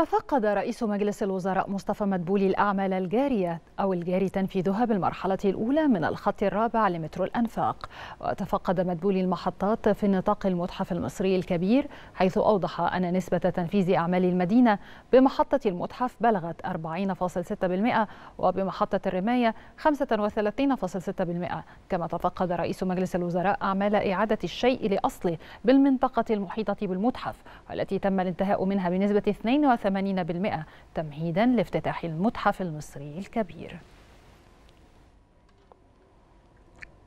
تفقد رئيس مجلس الوزراء مصطفى مدبولي الأعمال الجارية أو الجاري تنفيذها بالمرحلة الأولى من الخط الرابع لمترو الأنفاق وتفقد مدبولي المحطات في نطاق المتحف المصري الكبير حيث أوضح أن نسبة تنفيذ أعمال المدينة بمحطة المتحف بلغت 40.6% وبمحطة الرماية 35.6% كما تفقد رئيس مجلس الوزراء أعمال إعادة الشيء لأصله بالمنطقة المحيطة بالمتحف والتي تم الانتهاء منها بنسبة 82 80% تمهيدا لافتتاح المتحف المصري الكبير